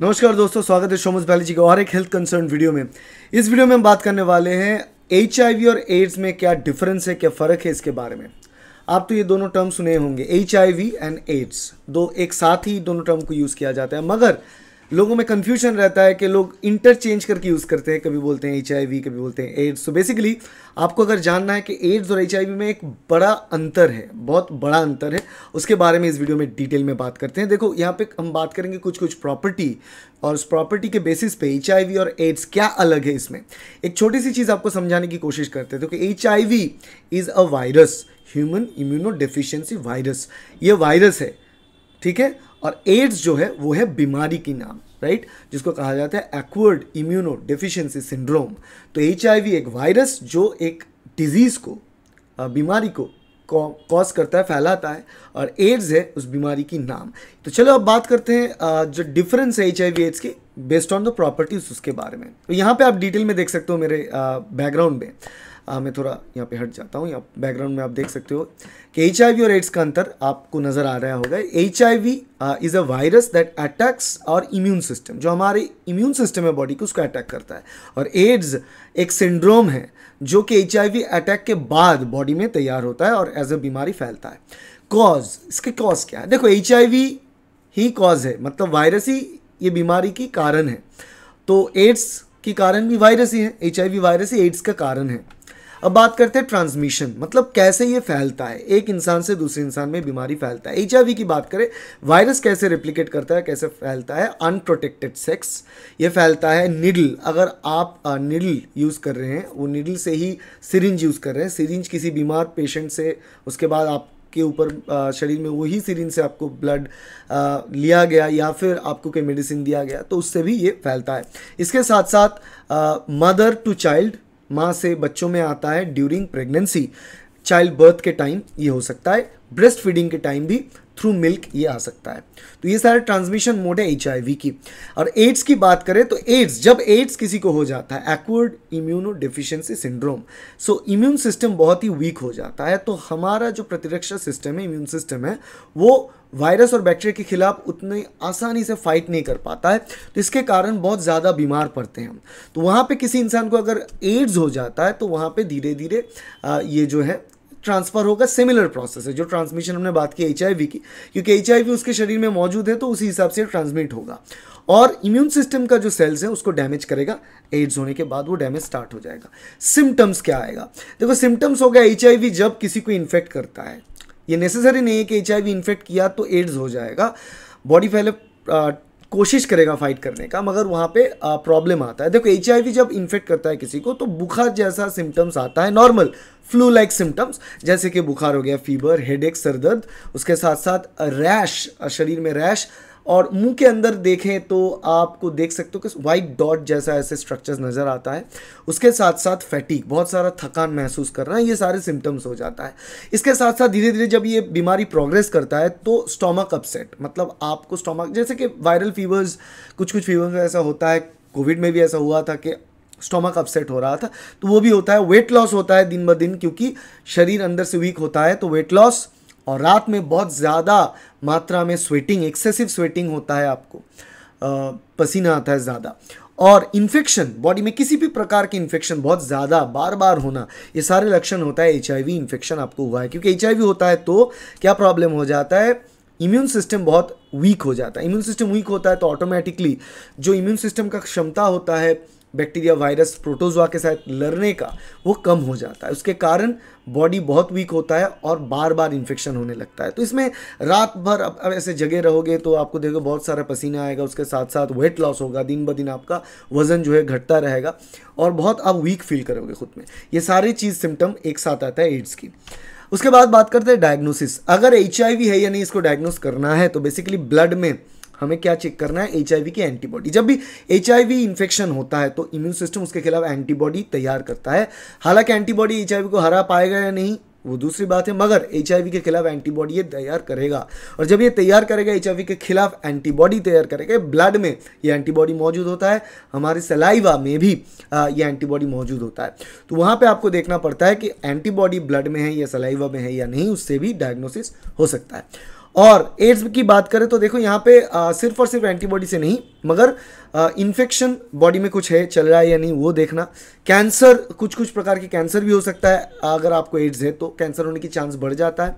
नमस्कार दोस्तों स्वागत है शोमस जी के और एक हेल्थ कंसर्न वीडियो में इस वीडियो में हम बात करने वाले हैं एच और एड्स में क्या डिफरेंस है क्या फ़र्क है इसके बारे में आप तो ये दोनों टर्म सुने होंगे एच एंड एड्स दो एक साथ ही दोनों टर्म को यूज़ किया जाता है मगर लोगों में कन्फ्यूजन रहता है कि लोग इंटरचेंज करके यूज़ करते हैं कभी बोलते हैं एच कभी बोलते हैं एड्स तो बेसिकली आपको अगर जानना है कि एड्स और एच में एक बड़ा अंतर है बहुत बड़ा अंतर है उसके बारे में इस वीडियो में डिटेल में बात करते हैं देखो यहाँ पे हम बात करेंगे कुछ कुछ प्रॉपर्टी और उस प्रॉपर्टी के बेसिस पे एच और एड्स क्या अलग है इसमें एक छोटी सी चीज़ आपको समझाने की कोशिश करते हैं तो कि H is a virus human immuno deficiency virus ये वायरस है ठीक है और एड्स जो है वो है बीमारी की नाम राइट right? जिसको कहा जाता है एक्वर्ड इम्यूनो डिफिशेंसी सिंड्रोम तो एच एक वायरस जो एक डिजीज़ को बीमारी को कॉज करता है फैलाता है और एड्स है उस बीमारी की नाम तो चलो अब बात करते हैं जो डिफरेंस है एच एड्स की बेस्ड ऑन द प्रॉपर्टीज उसके बारे में तो यहाँ पे आप डिटेल में देख सकते हो मेरे बैकग्राउंड में आ, मैं थोड़ा यहाँ पे हट जाता हूँ यहाँ बैकग्राउंड में आप देख सकते हो कि एच और एड्स का अंतर आपको नज़र आ रहा होगा H I V is a virus that attacks our immune system जो हमारे इम्यून सिस्टम है बॉडी को उसको अटैक करता है और एड्स एक सिंड्रोम है जो कि एच अटैक के बाद बॉडी में तैयार होता है और एज अ बीमारी फैलता है कॉज इसके कॉज क्या है देखो एच ही कॉज है मतलब वायरस ही ये बीमारी की कारण है तो एड्स के कारण भी वायरस ही है एच वायरस ही एड्स का कारण है अब बात करते हैं ट्रांसमिशन मतलब कैसे ये फैलता है एक इंसान से दूसरे इंसान में बीमारी फैलता है एच की बात करें वायरस कैसे रिप्लिकेट करता है कैसे फैलता है अनप्रोटेक्टेड सेक्स ये फैलता है निडल अगर आप निडल यूज़ कर रहे हैं वो निडल से ही सिरिंज यूज़ कर रहे हैं सिरिंज किसी बीमार पेशेंट से उसके बाद आप के ऊपर शरीर में वही सीरिन से आपको ब्लड लिया गया या फिर आपको कोई मेडिसिन दिया गया तो उससे भी ये फैलता है इसके साथ साथ मदर टू चाइल्ड माँ से बच्चों में आता है ड्यूरिंग प्रेगनेंसी चाइल्ड बर्थ के टाइम ये हो सकता है ब्रेस्ट फीडिंग के टाइम भी थ्रू मिल्क ये आ सकता है तो ये सारे ट्रांसमिशन मोड है एच की और एड्स की बात करें तो एड्स जब एड्स किसी को हो जाता है acquired immuno deficiency syndrome so immune system बहुत ही वीक हो जाता है तो हमारा जो प्रतिरक्षा सिस्टम है इम्यून सिस्टम है वो वायरस और बैक्टीरिया के खिलाफ उतनी आसानी से फाइट नहीं कर पाता है तो इसके कारण बहुत ज़्यादा बीमार पड़ते हैं तो वहाँ पे किसी इंसान को अगर एड्स हो जाता है तो वहाँ पे धीरे धीरे ये जो है ट्रांसफ़र होगा सिमिलर प्रोसेस है जो ट्रांसमिशन हमने बात की एच की क्योंकि एच उसके शरीर में मौजूद है तो उसी हिसाब से ट्रांसमिट होगा और इम्यून सिस्टम का जो सेल्स है उसको डैमेज करेगा एड्स होने के बाद वो डैमेज स्टार्ट हो जाएगा सिम्टम्स क्या आएगा देखो सिम्टम्स हो गया एच जब किसी को इन्फेक्ट करता है ये नेसेसरी नहीं है कि एच इन्फेक्ट किया तो एड्स हो जाएगा बॉडी पहले कोशिश करेगा फाइट करने का मगर वहाँ पे प्रॉब्लम आता है देखो एच जब इन्फेक्ट करता है किसी को तो बुखार जैसा सिम्टम्स आता है नॉर्मल फ्लू लाइक सिम्टम्स जैसे कि बुखार हो गया फीवर हेड एक उसके साथ साथ रैश शरीर में रैश और मुंह के अंदर देखें तो आपको देख सकते हो कि वाइट डॉट जैसा ऐसे स्ट्रक्चर्स नज़र आता है उसके साथ साथ फैटिक बहुत सारा थकान महसूस कर है ये सारे सिम्टम्स हो जाता है इसके साथ साथ धीरे धीरे जब ये बीमारी प्रोग्रेस करता है तो स्टोमक अपसेट मतलब आपको स्टोमक जैसे कि वायरल फीवर्स कुछ कुछ फीवर्स में ऐसा होता है कोविड में भी ऐसा हुआ था कि स्टोमक अपसेट हो रहा था तो वो भी होता है वेट लॉस होता है दिन ब दिन क्योंकि शरीर अंदर से वीक होता है तो वेट लॉस और रात में बहुत ज़्यादा मात्रा में स्वेटिंग एक्सेसिव स्वेटिंग होता है आपको पसीना आता है ज़्यादा और इन्फेक्शन बॉडी में किसी भी प्रकार के इन्फेक्शन बहुत ज़्यादा बार बार होना ये सारे लक्षण होता है एच इन्फेक्शन आपको हुआ है क्योंकि एच होता है तो क्या प्रॉब्लम हो जाता है इम्यून सिस्टम बहुत वीक हो जाता है इम्यून सिस्टम वीक होता है तो ऑटोमेटिकली जो इम्यून सिस्टम का क्षमता होता है बैक्टीरिया वायरस प्रोटोजोआ के साथ लड़ने का वो कम हो जाता है उसके कारण बॉडी बहुत वीक होता है और बार बार इन्फेक्शन होने लगता है तो इसमें रात भर अब, ऐसे जगह रहोगे तो आपको देखो बहुत सारा पसीना आएगा उसके साथ साथ वेट लॉस होगा दिन ब दिन आपका वज़न जो है घटता रहेगा और बहुत आप वीक फील करोगे खुद में ये सारी चीज़ सिम्टम एक साथ आता है एड्स की उसके बाद बात करते हैं डायग्नोसिस अगर एच है या नहीं इसको डायग्नोस करना है तो बेसिकली ब्लड में हमें क्या चेक करना है एच की एंटीबॉडी जब भी एच इन्फेक्शन होता है तो इम्यून सिस्टम उसके खिलाफ एंटीबॉडी तैयार करता है हालांकि एंटीबॉडी एच को हरा पाएगा या नहीं वो दूसरी बात है मगर एच के खिलाफ एंटीबॉडी ये तैयार करेगा और जब ये तैयार करेगा एच के खिलाफ एंटीबॉडी तैयार करेगा ब्लड में ये एंटीबॉडी मौजूद होता है हमारे सलाइवा में भी ये एंटीबॉडी मौजूद होता है तो वहाँ पे आपको देखना पड़ता है कि एंटीबॉडी ब्लड में है या सलाइवा में है या नहीं उससे भी डायग्नोसिस हो सकता है और एड्स की बात करें तो देखो यहाँ पे आ, सिर्फ और सिर्फ एंटीबॉडी से नहीं मगर इन्फेक्शन बॉडी में कुछ है चल रहा है या नहीं वो देखना कैंसर कुछ कुछ प्रकार के कैंसर भी हो सकता है अगर आपको एड्स है तो कैंसर होने की चांस बढ़ जाता है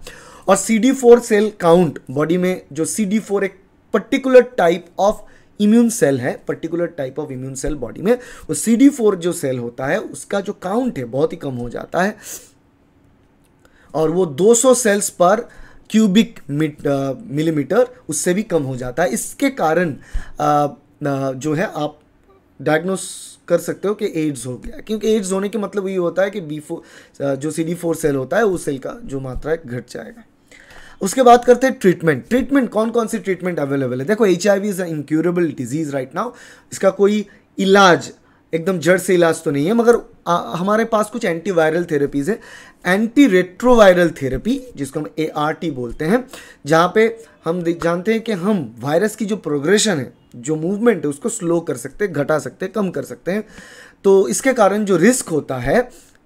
और C D four cell count body में जो सी डी फोर एक particular type of immune cell है particular type of immune cell body में वो सी डी फोर जो सेल होता है उसका जो काउंट है बहुत ही कम हो जाता है और वो 200 सेल्स पर क्यूबिक मिलीमीटर उससे भी कम हो जाता है इसके कारण जो है आप डायग्नोस कर सकते हो कि एड्स हो गया क्योंकि एड्स होने के मतलब ये होता है कि बी जो सी डी फोर सेल होता है उस सेल का जो मात्रा है घट जाएगा उसके बाद करते हैं ट्रीटमेंट ट्रीटमेंट कौन कौन सी ट्रीटमेंट अवेलेबल है देखो H I V is a incurable disease right now इसका कोई इलाज एकदम जड़ से इलाज तो नहीं है मगर आ, हमारे पास कुछ एंटी वायरल थेरेपीज़ है एंटी रेट्रोवायरल थेरेपी जिसको हम ए आर टी बोलते हैं जहाँ पे हम जानते हैं कि हम वायरस की जो प्रोग्रेशन है जो मूवमेंट है उसको स्लो कर सकते हैं घटा सकते हैं कम कर सकते हैं तो इसके कारण जो रिस्क होता है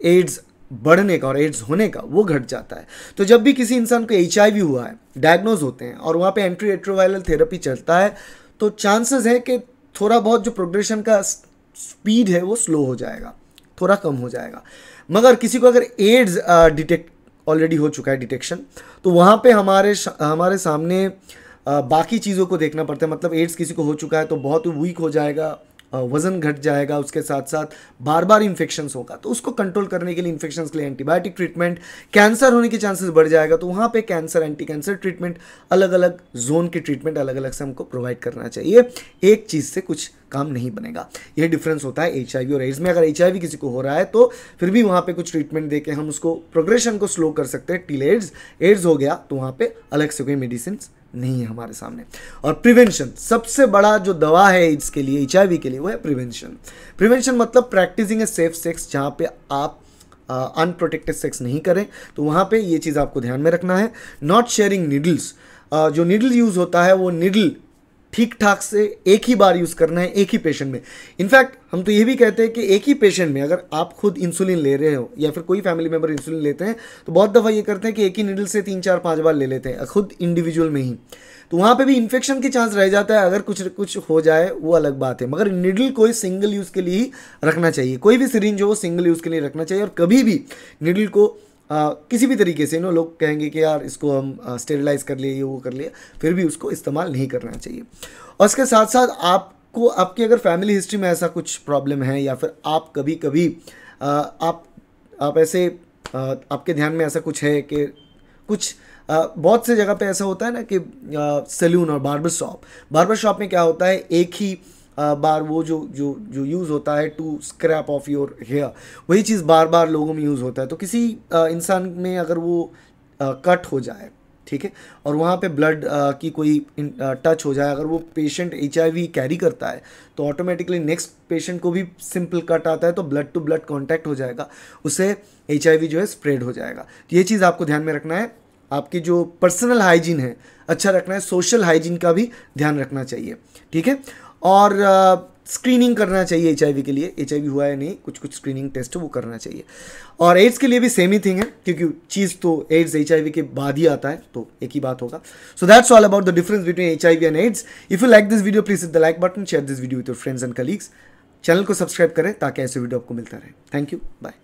एड्स बढ़ने का और एड्स होने का वो घट जाता है तो जब भी किसी इंसान को एच हुआ है डायग्नोज होते हैं और वहाँ पे एंटी रेट्रोवायरल थेरेपी चलता है तो चांसेस है कि थोड़ा बहुत जो प्रोग्रेशन का स्पीड है वो स्लो हो जाएगा थोड़ा कम हो जाएगा मगर किसी को अगर एड्स डिटेक्ट ऑलरेडी हो चुका है डिटेक्शन तो वहाँ पे हमारे हमारे सामने आ, बाकी चीज़ों को देखना पड़ता है मतलब एड्स किसी को हो चुका है तो बहुत वीक हो जाएगा वज़न घट जाएगा उसके साथ साथ बार बार इन्फेक्शन होगा तो उसको कंट्रोल करने के लिए इन्फेक्शन के लिए एंटीबायोटिक ट्रीटमेंट कैंसर होने के चांसेस बढ़ जाएगा तो वहाँ पर कैंसर एंटी कैंसर ट्रीटमेंट अलग अलग जोन के ट्रीटमेंट अलग अलग से हमको प्रोवाइड करना चाहिए एक चीज़ से कुछ काम नहीं बनेगा ये डिफरेंस होता है एच और एड्स में अगर एच किसी को हो रहा है तो फिर भी वहाँ पे कुछ ट्रीटमेंट दे के हम उसको प्रोग्रेशन को स्लो कर सकते हैं टील एड्स एड्स हो गया तो वहाँ पे अलग से कोई मेडिसिन नहीं है हमारे सामने और प्रिवेंशन सबसे बड़ा जो दवा है इसके लिए एच के लिए वो है प्रिवेंशन प्रिवेंशन मतलब प्रैक्टिसिंग ए सेफ सेक्स जहाँ पे आप अनप्रोटेक्टेड uh, सेक्स नहीं करें तो वहाँ पे ये चीज़ आपको ध्यान में रखना है नॉट शेयरिंग निडल्स जो निडल यूज़ होता है वो निडल ठीक ठाक से एक ही बार यूज़ करना है एक ही पेशेंट में इनफैक्ट हम तो ये भी कहते हैं कि एक ही पेशेंट में अगर आप खुद इंसुलिन ले रहे हो या फिर कोई फैमिली मेम्बर इंसुलिन लेते हैं तो बहुत दफ़ा ये करते हैं कि एक ही निडल से तीन चार पाँच बार ले लेते हैं खुद इंडिविजुअल में ही तो वहाँ पर भी इन्फेक्शन के चांस रह जाता है अगर कुछ कुछ हो जाए वो अलग बात है मगर निडल कोई सिंगल यूज़ के लिए ही रखना चाहिए कोई भी सिरिंज हो वो सिंगल यूज़ के लिए रखना चाहिए और कभी भी निडल को आ, किसी भी तरीके से नो लोग कहेंगे कि यार इसको हम स्टेरिलाइज कर लिए ये वो कर लिए फिर भी उसको इस्तेमाल नहीं करना चाहिए और इसके साथ साथ आपको आपकी अगर फैमिली हिस्ट्री में ऐसा कुछ प्रॉब्लम है या फिर आप कभी कभी आ, आप आप ऐसे आ, आपके ध्यान में ऐसा कुछ है कि कुछ आ, बहुत से जगह पे ऐसा होता है ना कि सैलून और बार्बर शॉप बार्बर शॉप में क्या होता है एक ही बार वो जो जो जो यूज़ होता है to scrap off your hair वही चीज़ बार बार लोगों में यूज़ होता है तो किसी इंसान में अगर वो कट हो जाए ठीक है और वहाँ पे ब्लड की कोई टच हो जाए अगर वो पेशेंट एच कैरी करता है तो ऑटोमेटिकली नेक्स्ट पेशेंट को भी सिंपल कट आता है तो ब्लड टू ब्लड कॉन्टैक्ट हो जाएगा उससे एच जो है स्प्रेड हो जाएगा तो ये चीज़ आपको ध्यान में रखना है आपकी जो पर्सनल हाइजीन है अच्छा रखना है सोशल हाइजीन का भी ध्यान रखना चाहिए ठीक है और स्क्रीनिंग uh, करना चाहिए एच के लिए एच हुआ है नहीं कुछ कुछ स्क्रीनिंग टेस्ट वो करना चाहिए और एड्स के लिए भी सेम ही थिंग है क्योंकि चीज़ तो एड्स एच के बाद ही आता है तो एक ही बात होगा so that's all about the difference between H and AIDS if you like this video please hit the like button share this video with your friends and colleagues channel को सब्सक्राइब करें ताकि ऐसे वीडियो आपको मिलता रहे thank you bye